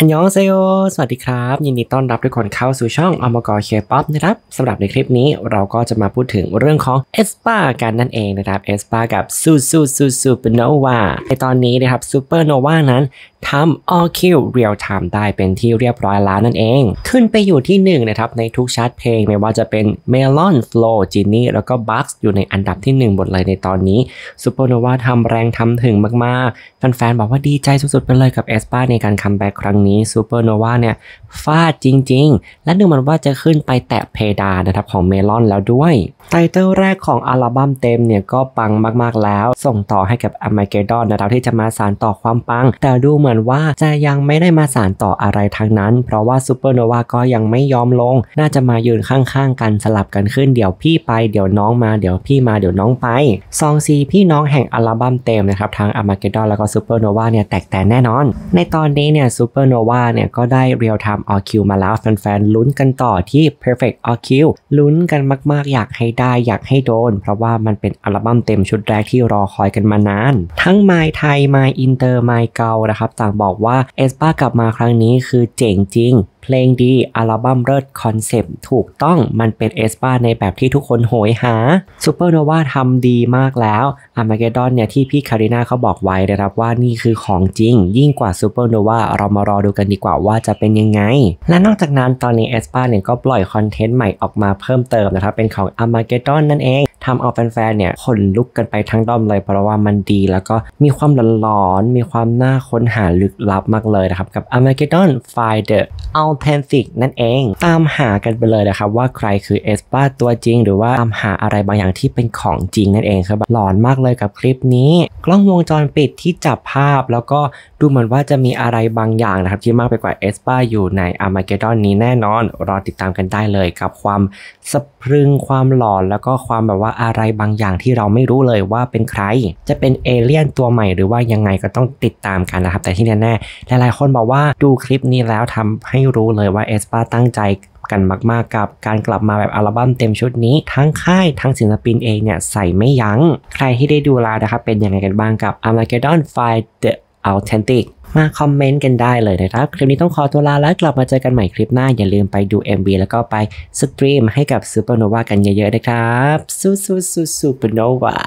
อันยองเซโยสวัสดีครับ ยินดีต้อนรับทุกคนเข้าสู่ช่องอมกรเคป๊อปนะครับสำหรับในคลิปนี้เราก็จะมาพูดถึงเรื่องของเอสปากันนั่นเองนะครับเอสปากับซูซูซูซูเปอร์โนวาในตอนนี้นะครับซูเปอร์โนวานั้นทำ All q Real Time ได้เป็นที่เรียบร้อยแล้วนั่นเอง ขึ้นไปอยู่ที่1นะครับในทุกชาร์ตเพลง ไม่ว่าจะเป็น Melon Flow Genie แล้วก็ Bugs อยู่ในอันดับที่1หมดเลยในตอนนี้ Supernova ทำแรงทำถึงมากๆแฟนๆบอกว่าดีใจสุดๆไปเลยกับเอสปาในการคัมแบ็กครั้งนี้ Supernova เนี่ยฟาดจริงๆ และดูเหมือนว่าจะขึ้นไปแตะเพดานนะครับของเมลอนแล้วด้วย ไตเติลแรกของอัลบั้มเต็มเนี่ยก็ปังมากๆแล้ว ส่งต่อให้กับอเมเกดดอนะครับที่จะมาสานต่อความปัง แต่ดูเหมือนว่าจะยังไม่ได้มาสานต่ออะไรทั้งนั้น เพราะว่าซูเปอร์โนวาก็ยังไม่ยอมลง น่าจะมายืนข้างๆกันสลับกันขึ้นเดี๋ยวพี่ไปเดี๋ยวน้องมาเดี๋ยวพี่มาเดี๋ยวน้องไปซองซีพี่น้องแห่งอัลบั้มเต็มนะครับทั้ง a m a g กดอนแล้วก็ซูเปอร์โนวาเนี่ยแตกแต่แน่นอน ในตอนนี้เนี่ยซูเปอร์โนวาเนี่ยก็ได้เรียลไทมามิวมาแล้วแฟนๆ ลุ้นกันต่อที่ Perfect ิวลุ้นกันมากๆ อยากให้ได้อยากให้โดน เพราะว่ามันเป็นอัลบั้มเต็มชุดแรกที่รอคอยกันมานาน ทั้งไมไทยไมอินเตอร์ไมเกานะครับต่างบอกว่าเอสป้ากลับมาครั้งนี้คือเจ๋งจริงเพลงดี อัลบั้มเลิศคอนเซปต์ถูกต้อง มันเป็นเอสปาในแบบที่ทุกคนโหยหา ซูเปอร์โนวาทำดีมากแล้วอามาเกดอนเนี่ยที่พี่คาริน่าเขาบอกไว้นะครับว่านี่คือของจริง ยิ่งกว่าซูเปอร์โนวา เรามารอดูกันดีกว่าว่าจะเป็นยังไง และนอกจากนั้นตอนนี้เอสปาเนี่ยก็ปล่อยคอนเทนต์ใหม่ออกมาเพิ่มเติมนะครับเป็นของอามาเกดอนนั่นเองทำเอาแฟนๆ เนี่ยขนลุกกันไปทั้งด้อมเลยเพราะว่ามันดีแล้วก็มีความหลอนๆมีความน่าค้นหาลึกลับมากเลยนะครับ กับ Armageddon Find the Authentic นั่นเอง ตามหากันไปเลยนะครับว่าใครคือเอสปาตัวจริงหรือว่าตามหาอะไรบางอย่างที่เป็นของจริงนั่นเองครับหลอนมากเลยกับคลิปนี้ กล้องวงจรปิดที่จับภาพแล้วก็ดูเหมือนว่าจะมีอะไรบางอย่างนะครับที่มากไปกว่าเอสปาอยู่ในอาร์มาเกดอนนี้แน่นอน รอติดตามกันได้เลย กับความสะพรึงความหลอน แล้วก็ความแบบว่าอะไรบางอย่างที่เราไม่รู้เลยว่าเป็นใคร จะเป็นเอเลี่ยนตัวใหม่หรือว่ายังไงก็ต้องติดตามกันนะครับแต่ที่แน่ๆหลายๆคนบอกว่าดูคลิปนี้แล้วทำให้รู้เลยว่าเอสปาตั้งใจกันมากๆ กับ การกลับมาแบบอัลบั้มเต็มชุดนี้ทั้งค่ายทั้งศิลปินเองเนี่ยใส่ไม่ยัง้งใครที่ได้ดูแลนะครับเป็นยังไงกันบ้างกับ Armageddon Fight the Authentic มาคอมเมนต์กันได้เลยนะครับ คลิปนี้ต้องขอตัวลาแล้วกลับมาเจอกันใหม่คลิปหน้าอย่าลืมไปดู MV แล้วก็ไปสตรีมให้กับซูเปอร์โนวากันเยอะๆ นะครับสู้ๆูเปอร์โนวา